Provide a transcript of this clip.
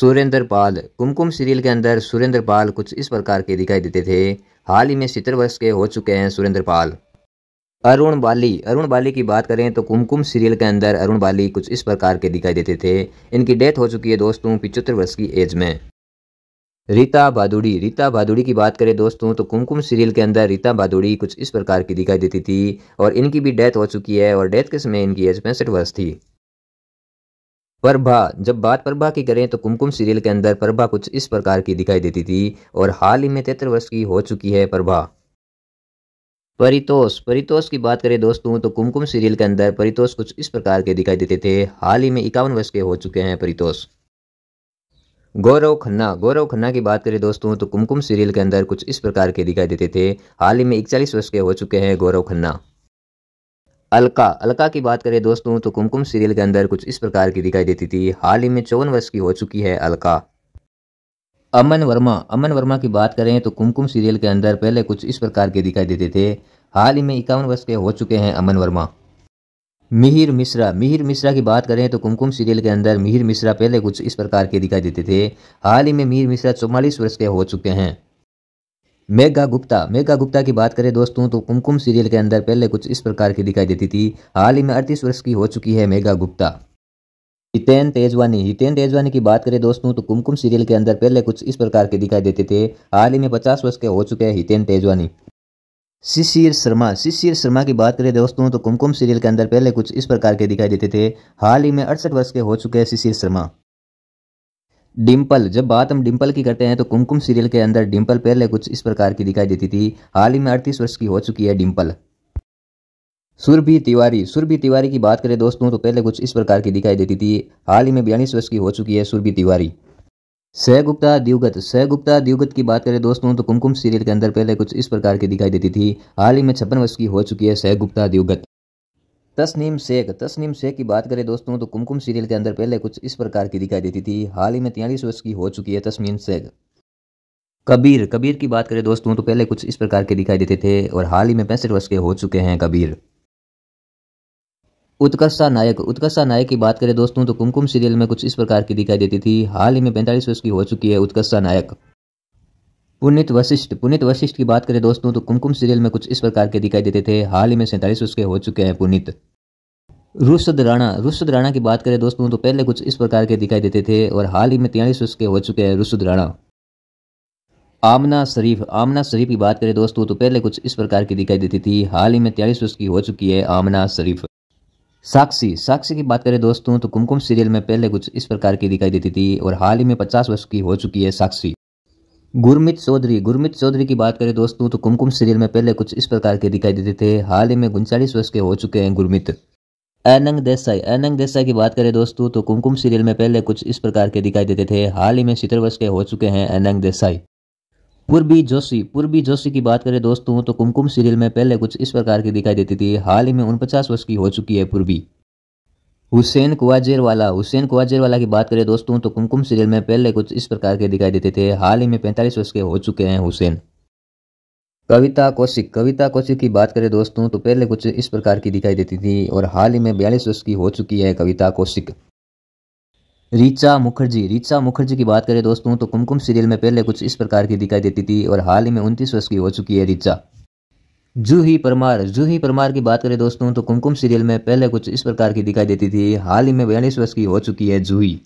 सुरेंद्र पाल कुमकुम serial के अंदर सुरेंद्र पाल कुछ इस प्रकार के दिखाई देते थे हाल ही में सितर वर्ष के हो चुके हैं सुरेंद्र पाल अरुण बाली अरुण बाली की बात करें तो कुमकुम सीरियल के अंदर अरुण बाली कुछ इस प्रकार के दिखाई देते थे इनकी डेथ हो चुकी है दोस्तों पिचहत्तर वर्ष की एज में रीता भादुड़ी रीता भादुड़ी की बात करें दोस्तों तो कुमकुम सीरियल के अंदर रीता भादुड़ी कुछ इस प्रकार की दिखाई देती थी और इनकी भी डेथ हो चुकी है और डेथ के समय इनकी एज पैंसठ वर्ष थी प्रभा जब बात प्रभा की करें तो कुमकुम सीरियल के अंदर प्रभा कुछ इस प्रकार की दिखाई देती थी और हाल ही में तेतर वर्ष की हो चुकी है प्रभा परितोष परितोष की बात करें दोस्तों तो कुमकुम सीरियल के अंदर परितोष कुछ इस प्रकार के दिखाई देते थे हाल ही में इक्यावन वर्ष के हो चुके हैं परितोष गौरव खन्ना गौरव खन्ना की बात करें दोस्तों तो कुमकुम सीरियल के अंदर कुछ इस प्रकार के दिखाई देते थे हाल ही में इकचालीस वर्ष के हो चुके हैं गौरव खन्ना अलका अलका की बात करें दोस्तों तो कुमकुम सीरियल के अंदर कुछ इस प्रकार की दिखाई देती थी हाल ही में चौवन वर्ष की हो चुकी है अलका अमन वर्मा अमन वर्मा की बात करें तो कुमकुम सीरियल के अंदर पहले कुछ इस प्रकार के दिखाई देते थे हाल ही में इक्यावन वर्ष के हो चुके हैं अमन वर्मा मिहिर मिश्रा मिहिर मिश्रा की बात करें तो कुमकुम सीरियल के अंदर मिहिर मिश्रा पहले कुछ इस प्रकार के दिखाई देते थे हाल ही में मिहिर मिश्रा चौवालीस वर्ष के हो चुके हैं मेघा गुप्ता मेघा गुप्ता की बात करें दोस्तों तो कुमकुम सीरियल के अंदर पहले कुछ इस प्रकार की दिखाई देती थी हाल ही में अड़तीस वर्ष की हो चुकी है मेघा गुप्ता हितेन तेजवानी हितेन तेजवानी की बात करें दोस्तों तो कुमकुम सीरियल के अंदर पहले कुछ इस प्रकार के दिखाई देते थे हाल ही में पचास वर्ष के हो चुके हैं हितेन तेजवानी शिशिर शर्मा शिशिर शर्मा की बात करें दोस्तों तो कुमकुम सीरियल के अंदर पहले कुछ इस प्रकार के दिखाई देते थे हाल ही में अड़सठ वर्ष के हो चुके हैं शिशिर शर्मा डिंपल जब बात हम डिम्पल की करते हैं तो कुमकुम सीरियल के अंदर डिम्पल पहले कुछ इस प्रकार की दिखाई देती थी हाल ही में अड़तीस वर्ष की हो चुकी है डिम्पल सुरभि तिवारी सुरभि तिवारी की बात करें दोस्तों तो पहले कुछ इस प्रकार की दिखाई देती थी हाल ही में बयालीस वर्ष की हो चुकी है सुरभि तिवारी सह गुप्ता दिवगत सह गुप्ता दिवगत की बात करें दोस्तों तो कुमकुम सीरियल के अंदर पहले कुछ इस प्रकार की दिखाई देती थी हाल ही में छप्पन वर्ष की हो चुकी है सह गुप्ता दिवगत तस्नीम शेख तस्नीम शेख की बात करें दोस्तों तो कुमकुम सीरियल के अंदर पहले कुछ इस प्रकार की दिखाई देती थी हाल ही में तयलीस वर्ष की हो चुकी है तस्नीम शेख कबीर कबीर की बात करें दोस्तों तो पहले कुछ इस प्रकार के दिखाई देते थे और हाल ही में पैंसठ वर्ष के हो चुके हैं कबीर उत्कर्षा नायक उत्कर्षा नायक की बात करें दोस्तों तो कुमकुम सीरियल में कुछ इस प्रकार की दिखाई देती थी हाल ही में पैंतालीस वर्ष की हो चुकी है उत्कर्षा नायक पुनित वशिष्ठ पुनित वशिष्ठ की बात करें दोस्तों तो कुमकुम सीरियल में कुछ इस प्रकार के दिखाई देते थे हाल ही में सैंतालीस उसके हो चुके हैं पुनित रुशद राणा रुशद राणा की बात करें दोस्तों तो पहले कुछ इस प्रकार के दिखाई देते थे और हाल ही में तियालीस उसके हो चुके हैं रुशद राणा आमना शरीफ आमना शरीफ की बात करें दोस्तों तो पहले कुछ इस प्रकार की दिखाई देती थी हाल ही में तियालीस उसकी हो चुकी है आमना शरीफ साक्षी साक्षी की बात करें दोस्तों तो कुमकुम सीरियल में पहले कुछ इस प्रकार की दिखाई देती थी और हाल ही में पचास वर्ष की हो चुकी है साक्षी गुरमित चौधरी गुरमित चौधरी की बात करें दोस्तों तो कुमकुम सीरियल में पहले कुछ इस प्रकार के दिखाई देते थे हाल ही में उनचालीस वर्ष के हो चुके हैं गुरमित अनंग देसाई अनंग देसाई की बात करें दोस्तों तो कुमकुम सीरियल में पहले कुछ इस प्रकार के दिखाई देते थे हाल ही में सितर वर्ष के हो चुके हैं अनंग देसाई पूर्वी जोशी पूर्वी जोशी की बात करें दोस्तों तो कुमकुम सीरियल में पहले कुछ इस प्रकार की दिखाई देती थी हाल ही में उनपचास वर्ष की हो चुकी है पूर्वी हुसैन कुआजेर वाला हुसैन कुआजेर वाला की बात करें दोस्तों तो कुमकुम सीरियल में पहले कुछ इस प्रकार के दिखाई देते थे हाल ही में पैंतालीस वर्ष के हो चुके हैं हुसैन कविता कौशिक कविता कौशिक की बात करें दोस्तों तो पहले कुछ इस प्रकार की दिखाई देती थी और हाल ही में बयालीस वर्ष की हो चुकी है कविता कौशिक रीचा मुखर्जी रीचा मुखर्जी की बात करें दोस्तों तो कुमकुम सीरियल में पहले कुछ इस प्रकार की दिखाई देती थी और हाल ही में उनतीस वर्ष की हो चुकी है रीचा जूही परमार जूही परमार की बात करें दोस्तों तो कुमकुम सीरियल में पहले कुछ इस प्रकार की दिखाई देती थी हाल ही में बयालीस वर्ष की हो चुकी है जूही